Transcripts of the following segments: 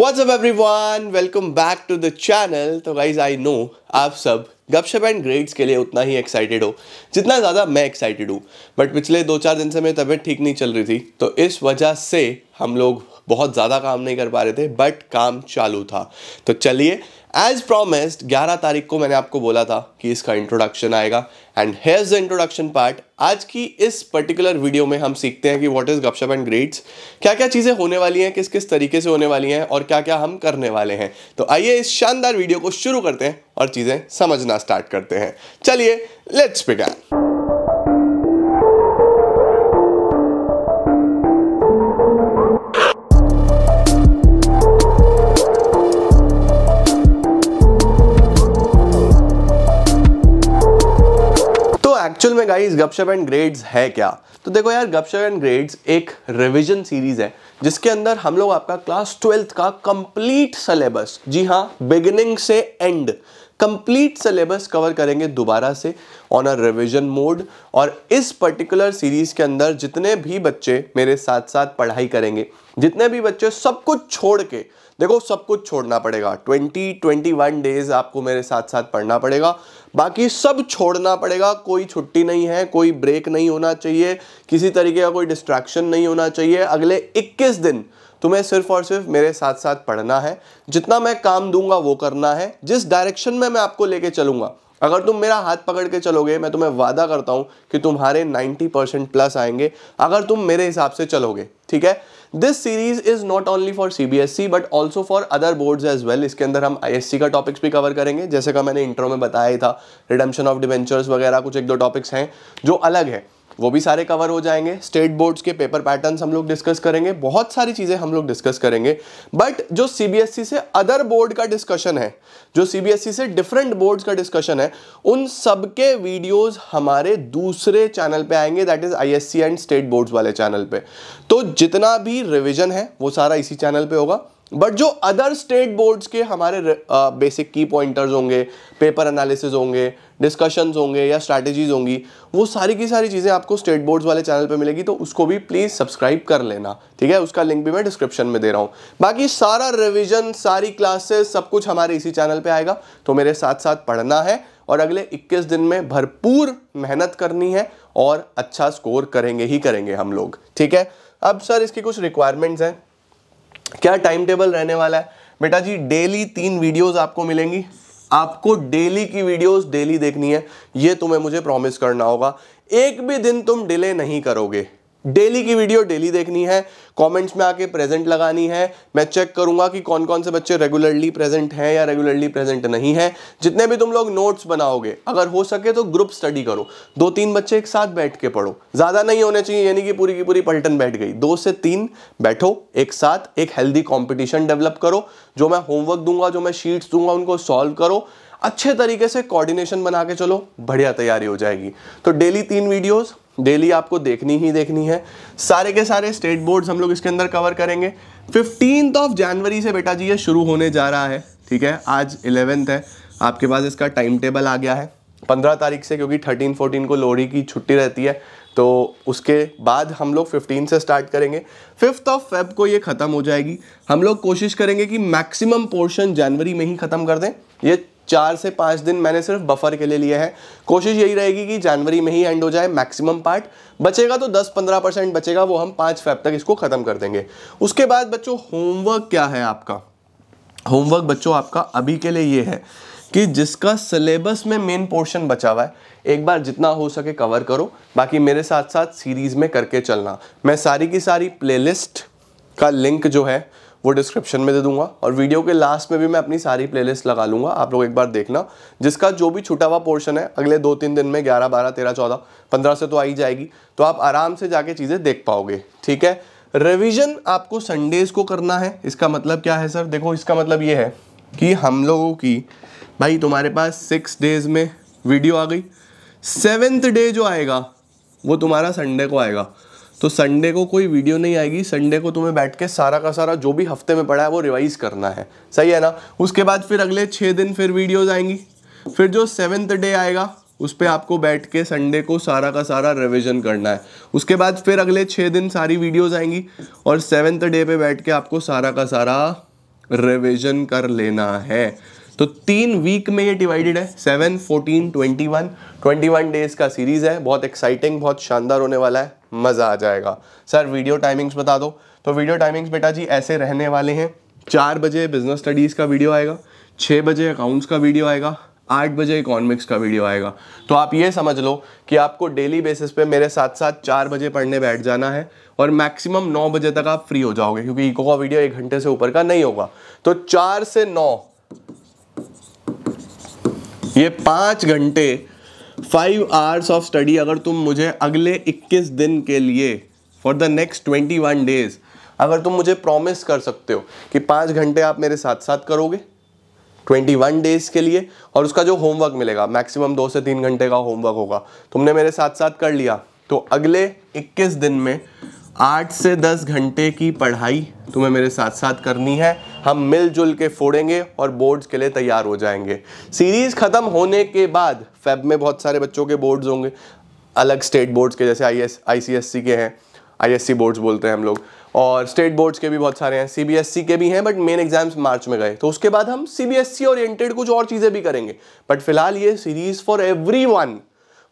What's everyone welcome back to the channel. तो guys, I know आप सब गपशप एंड ग्रेड्स के लिए उतना ही एक्साइटेड हो जितना ज़्यादा मैं एक्साइटेड हूँ बट पिछले दो चार दिन से मेरी तबीयत ठीक नहीं चल रही थी तो इस वजह से हम लोग बहुत ज़्यादा काम नहीं कर पा रहे थे बट काम चालू था तो चलिए एज प्रोमिस्ड 11 तारीख को मैंने आपको बोला था कि इसका इंट्रोडक्शन आएगा and here the introduction part आज की इस पर्टिकुलर वीडियो में हम सीखते हैं कि what is Gupshup and Grades क्या क्या चीज़ें होने वाली हैं किस किस तरीके से होने वाली हैं और क्या क्या हम करने वाले हैं तो आइए इस शानदार वीडियो को शुरू करते हैं और चीज़ें समझना स्टार्ट करते हैं चलिए let's begin guys Gupshup and Grades है क्या तो देखो यार गपशप एंड ग्रेड्स एक रिवीजन सीरीज है जिसके अंदर हम लोग आपका क्लास ट्वेल्थ का कंप्लीट सिलेबस जी हाँ बिगिनिंग से एंड कंप्लीट सिलेबस कवर करेंगे दोबारा से ऑन अ रिविजन मोड और इस पर्टिकुलर सीरीज़ के अंदर जितने भी बच्चे मेरे साथ साथ पढ़ाई करेंगे जितने भी बच्चे सब कुछ छोड़ के देखो सब कुछ छोड़ना पड़ेगा 20 21 डेज आपको मेरे साथ साथ पढ़ना पड़ेगा बाकी सब छोड़ना पड़ेगा कोई छुट्टी नहीं है कोई ब्रेक नहीं होना चाहिए किसी तरीके का कोई डिस्ट्रैक्शन नहीं होना चाहिए अगले 21 दिन तुम्हें सिर्फ और सिर्फ मेरे साथ साथ पढ़ना है जितना मैं काम दूंगा वो करना है जिस डायरेक्शन में मैं आपको लेके चलूँगा अगर तुम मेरा हाथ पकड़ के चलोगे मैं तुम्हें वादा करता हूँ कि तुम्हारे 90 परसेंट प्लस आएंगे अगर तुम मेरे हिसाब से चलोगे ठीक है this series is not only for C B S E but also for other board as well इसके अंदर हम आई एस सी का टॉपिक्स भी कवर करेंगे जैसे का मैंने इंटरव्यू में बताया ही था रिडम्शन ऑफ डिवेंचर्स वगैरह कुछ एक दो टॉपिक्स हैं जो अलग है वो भी सारे कवर हो जाएंगे स्टेट बोर्ड्स के पेपर पैटर्न्स हम लोग डिस्कस करेंगे बहुत सारी चीज़ें हम लोग डिस्कस करेंगे बट जो सीबीएसई e से अदर बोर्ड का डिस्कशन है जो सीबीएसई e से डिफरेंट बोर्ड्स का डिस्कशन है उन सबके वीडियोज हमारे दूसरे चैनल पे आएंगे that is I and state boards वाले चैनल पे तो जितना भी रिविजन है वो सारा इसी चैनल पे होगा बट जो अदर स्टेट बोर्ड्स के हमारे बेसिक की पॉइंटर्स होंगे पेपर एनालिसिस होंगे डिस्कशंस होंगे या स्ट्रैटेजीज होंगी वो सारी की सारी चीज़ें आपको स्टेट बोर्ड्स वाले चैनल पे मिलेगी तो उसको भी प्लीज़ सब्सक्राइब कर लेना ठीक है उसका लिंक भी मैं डिस्क्रिप्शन में दे रहा हूँ बाकी सारा रिविजन सारी क्लासेस सब कुछ हमारे इसी चैनल पर आएगा तो मेरे साथ साथ पढ़ना है और अगले इक्कीस दिन में भरपूर मेहनत करनी है और अच्छा स्कोर करेंगे ही करेंगे हम लोग ठीक है अब सर इसकी कुछ रिक्वायरमेंट्स हैं क्या टाइम टेबल रहने वाला है बेटा जी डेली तीन वीडियोस आपको मिलेंगी आपको डेली की वीडियोस डेली देखनी है ये तुम्हें मुझे प्रॉमिस करना होगा एक भी दिन तुम डिले नहीं करोगे डेली की वीडियो डेली देखनी है कमेंट्स में आके प्रेजेंट लगानी है मैं चेक करूंगा कि कौन कौन से बच्चे रेगुलरली प्रेजेंट हैं या रेगुलरली प्रेजेंट नहीं है जितने भी तुम लोग नोट्स बनाओगे अगर हो सके तो ग्रुप स्टडी करो दो तीन बच्चे एक साथ बैठ के पढ़ो ज़्यादा नहीं होने चाहिए यानी कि पूरी की पूरी पलटन बैठ गई दो से तीन बैठो एक साथ एक हेल्दी कॉम्पिटिशन डेवलप करो जो मैं होमवर्क दूंगा जो मैं शीट्स दूंगा उनको सॉल्व करो अच्छे तरीके से कोऑर्डिनेशन बना के चलो बढ़िया तैयारी हो जाएगी तो डेली तीन वीडियोस डेली आपको देखनी ही देखनी है सारे के सारे स्टेट बोर्ड्स हम लोग इसके अंदर कवर करेंगे फिफ्टीन ऑफ जनवरी से बेटा जी ये शुरू होने जा रहा है ठीक है आज इलेवेंथ है आपके पास इसका टाइम टेबल आ गया है पंद्रह तारीख से क्योंकि थर्टीन फोर्टीन को लोहड़ी की छुट्टी रहती है तो उसके बाद हम लोग फिफ्टीन से स्टार्ट करेंगे फिफ्थ ऑफ फेब को ये ख़त्म हो जाएगी हम लोग कोशिश करेंगे कि मैक्सिमम पोर्शन जनवरी में ही ख़त्म कर दें ये चार से पाँच दिन मैंने सिर्फ बफर के लिए लिए हैं कोशिश यही रहेगी कि जनवरी में ही एंड हो जाए मैक्सिमम पार्ट बचेगा तो 10-15 परसेंट बचेगा वो हम पाँच फेब तक इसको ख़त्म कर देंगे उसके बाद बच्चों होमवर्क क्या है आपका होमवर्क बच्चों आपका अभी के लिए ये है कि जिसका सिलेबस में मेन पोर्शन बचा हुआ है एक बार जितना हो सके कवर करो बाकी मेरे साथ साथ सीरीज़ में करके चलना मैं सारी की सारी प्लेलिस्ट का लिंक जो है वो डिस्क्रिप्शन में दे दूंगा और वीडियो के लास्ट में भी मैं अपनी सारी प्लेलिस्ट लगा लूंगा आप लोग एक बार देखना जिसका जो भी छुटा हुआ पोर्शन है अगले दो तीन दिन में ग्यारह बारह तेरह चौदह पंद्रह से तो आई जाएगी तो आप आराम से जाके चीज़ें देख पाओगे ठीक है रिविजन आपको संडेज को करना है इसका मतलब क्या है सर देखो इसका मतलब ये है कि हम लोगों की भाई तुम्हारे पास सिक्स डेज में वीडियो आ गई सेवेंथ डे जो आएगा वो तुम्हारा संडे को आएगा तो संडे को कोई वीडियो नहीं आएगी संडे को तुम्हें बैठ के सारा का सारा जो भी हफ्ते में पड़ा है वो रिवाइज करना है सही है ना उसके बाद फिर अगले छः दिन फिर वीडियोज़ आएंगी फिर जो सेवन्थ डे आएगा उस पर आपको बैठ के संडे को सारा का सारा रिविजन करना है उसके बाद फिर अगले छः दिन सारी वीडियोस आएंगी और सेवन्थ डे पे बैठ के आपको सारा का सारा रिविजन कर लेना है तो तीन वीक में ये डिवाइडेड है seven fourteen twenty one twenty one days का सीरीज़ है बहुत एक्साइटिंग बहुत शानदार होने वाला है मज़ा आ जाएगा सर वीडियो टाइमिंग्स बता दो तो वीडियो टाइमिंग्स बेटा जी ऐसे रहने वाले हैं चार बजे बिजनेस स्टडीज़ का वीडियो आएगा छः बजे अकाउंट्स का वीडियो आएगा आठ बजे इकोनॉमिक्स का वीडियो आएगा तो आप ये समझ लो कि आपको डेली बेसिस पे मेरे साथ साथ चार बजे पढ़ने बैठ जाना है और मैक्सिमम नौ बजे तक आप फ्री हो जाओगे क्योंकि इको का वीडियो एक घंटे से ऊपर का नहीं होगा तो चार से नौ ये पाँच घंटे फाइव आवर्स ऑफ स्टडी अगर तुम मुझे अगले इक्कीस दिन के लिए for the next twenty one days अगर तुम मुझे प्रॉमिस कर सकते हो कि पाँच घंटे आप मेरे साथ साथ करोगे ट्वेंटी वन डेज के लिए और उसका जो होमवर्क मिलेगा मैक्सिमम दो से तीन घंटे का होमवर्क होगा तुमने मेरे साथ साथ कर लिया तो अगले इक्कीस दिन में आठ से दस घंटे की पढ़ाई तुम्हें मेरे साथ साथ करनी है हम मिलजुल के फोड़ेंगे और बोर्ड्स के लिए तैयार हो जाएंगे सीरीज़ ख़त्म होने के बाद फेब में बहुत सारे बच्चों के बोर्ड्स होंगे अलग स्टेट बोर्ड्स के जैसे I S I C S C के हैं आई एस सी बोर्ड्स बोलते हैं हम लोग और स्टेट बोर्ड्स के भी बहुत सारे हैं सी बी एस सी के भी हैं बट मेन एग्जाम्स मार्च में गए तो उसके बाद हम C B S E oriented कुछ और चीज़ें भी करेंगे बट फिलहाल ये series for everyone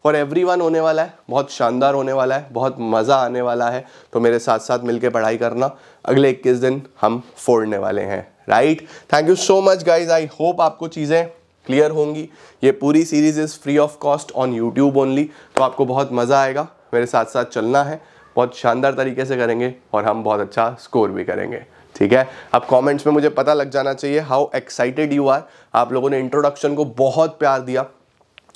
for every होने वाला है बहुत शानदार होने वाला है बहुत मज़ा आने वाला है तो मेरे साथ साथ मिलकर पढ़ाई करना अगले इक्कीस दिन हम फोड़ने वाले हैं right thank you so much guys I hope आपको चीज़ें क्लियर होंगी ये पूरी series is free of cost on YouTube only तो आपको बहुत मज़ा आएगा मेरे साथ साथ चलना है बहुत शानदार तरीके से करेंगे और हम बहुत अच्छा स्कोर भी करेंगे ठीक है अब कमेंट्स में मुझे पता लग जाना चाहिए हाउ एक्साइटेड यू आर आप लोगों ने इंट्रोडक्शन को बहुत प्यार दिया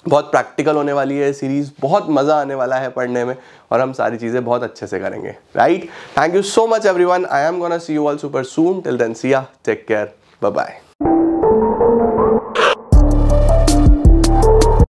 बहुत प्रैक्टिकल होने वाली है सीरीज़ बहुत मज़ा आने वाला है पढ़ने में और हम सारी चीज़ें बहुत अच्छे से करेंगे right thank you so much everyone I am gonna see you all super soon till then see ya take care bye bye